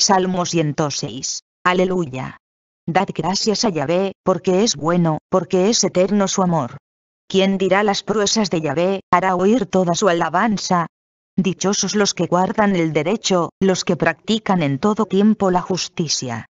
Salmo 106. Aleluya. Dad gracias a Yahvé, porque es bueno, porque es eterno su amor. Quien dirá las pruebas de Yahvé, hará oír toda su alabanza. Dichosos los que guardan el derecho, los que practican en todo tiempo la justicia.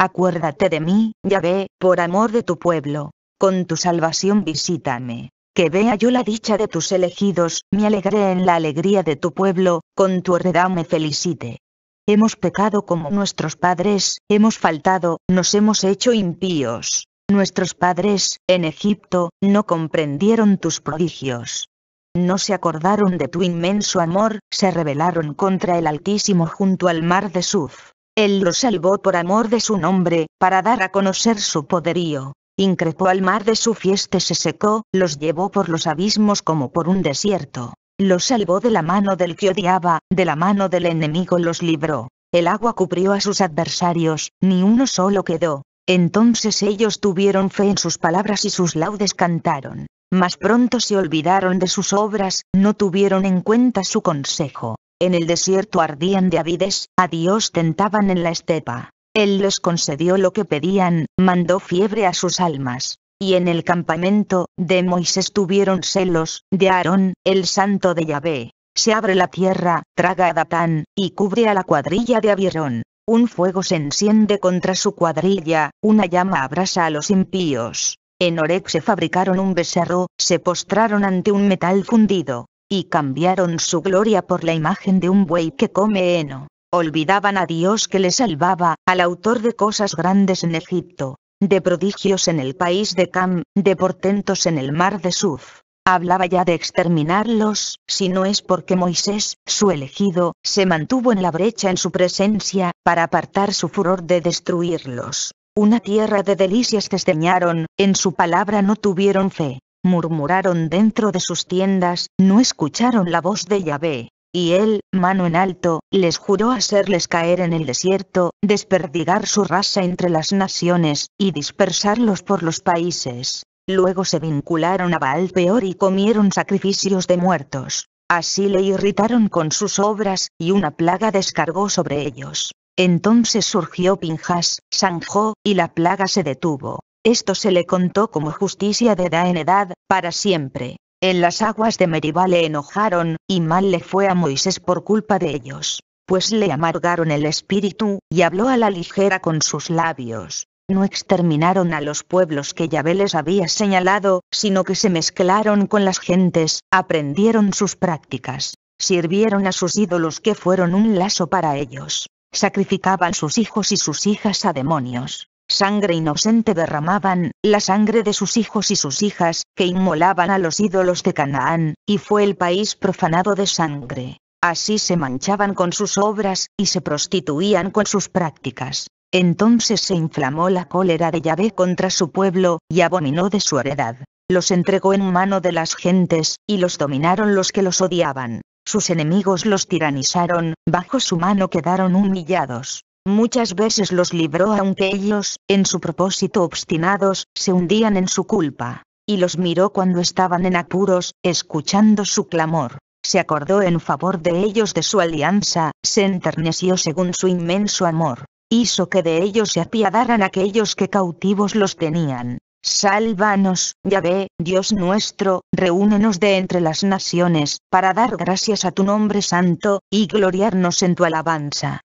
Acuérdate de mí, Yahvé, por amor de tu pueblo. Con tu salvación visítame. Que vea yo la dicha de tus elegidos, me alegré en la alegría de tu pueblo, con tu heredad me felicite. Hemos pecado como nuestros padres, hemos faltado, nos hemos hecho impíos. Nuestros padres, en Egipto, no comprendieron tus prodigios. No se acordaron de tu inmenso amor, se rebelaron contra el Altísimo junto al mar de Suf. Él los salvó por amor de su nombre, para dar a conocer su poderío. Increpó al mar de Suf y este se secó, los llevó por los abismos como por un desierto. Los salvó de la mano del que odiaba, de la mano del enemigo los libró. El agua cubrió a sus adversarios, ni uno solo quedó. Entonces ellos tuvieron fe en sus palabras y sus laudes cantaron. Mas pronto se olvidaron de sus obras, no tuvieron en cuenta su consejo. En el desierto ardían de avides, a Dios tentaban en la estepa. Él les concedió lo que pedían, mandó fiebre a sus almas. Y en el campamento, de Moisés tuvieron celos, de Aarón, el santo de Yahvé. Se abre la tierra, traga a Datán, y cubre a la cuadrilla de Abirón. Un fuego se enciende contra su cuadrilla, una llama abrasa a los impíos. En Orec se fabricaron un becerro, se postraron ante un metal fundido. Y cambiaron su gloria por la imagen de un buey que come heno. Olvidaban a Dios que le salvaba, al autor de cosas grandes en Egipto de prodigios en el país de Cam, de portentos en el mar de Suf. Hablaba ya de exterminarlos, si no es porque Moisés, su elegido, se mantuvo en la brecha en su presencia, para apartar su furor de destruirlos. Una tierra de delicias desdeñaron, en su palabra no tuvieron fe. Murmuraron dentro de sus tiendas, no escucharon la voz de Yahvé y él, mano en alto, les juró hacerles caer en el desierto, desperdigar su raza entre las naciones, y dispersarlos por los países. Luego se vincularon a Baal peor y comieron sacrificios de muertos. Así le irritaron con sus obras, y una plaga descargó sobre ellos. Entonces surgió Pinjas, Sanjó, y la plaga se detuvo. Esto se le contó como justicia de edad en edad, para siempre en las aguas de Meribá le enojaron, y mal le fue a Moisés por culpa de ellos, pues le amargaron el espíritu, y habló a la ligera con sus labios. No exterminaron a los pueblos que Yahvé les había señalado, sino que se mezclaron con las gentes, aprendieron sus prácticas, sirvieron a sus ídolos que fueron un lazo para ellos, sacrificaban sus hijos y sus hijas a demonios, sangre inocente derramaban, la sangre de sus hijos y sus hijas, que inmolaban a los ídolos de Canaán, y fue el país profanado de sangre. Así se manchaban con sus obras, y se prostituían con sus prácticas. Entonces se inflamó la cólera de Yahvé contra su pueblo, y abominó de su heredad. Los entregó en mano de las gentes, y los dominaron los que los odiaban. Sus enemigos los tiranizaron, bajo su mano quedaron humillados muchas veces los libró aunque ellos, en su propósito obstinados, se hundían en su culpa. Y los miró cuando estaban en apuros, escuchando su clamor. Se acordó en favor de ellos de su alianza, se enterneció según su inmenso amor. Hizo que de ellos se apiadaran aquellos que cautivos los tenían. Sálvanos, Yahvé, Dios nuestro, reúnenos de entre las naciones, para dar gracias a tu nombre santo, y gloriarnos en tu alabanza.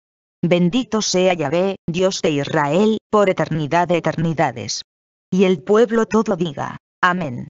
Bendito sea Yahvé, Dios de Israel, por eternidad de eternidades. Y el pueblo todo diga, Amén.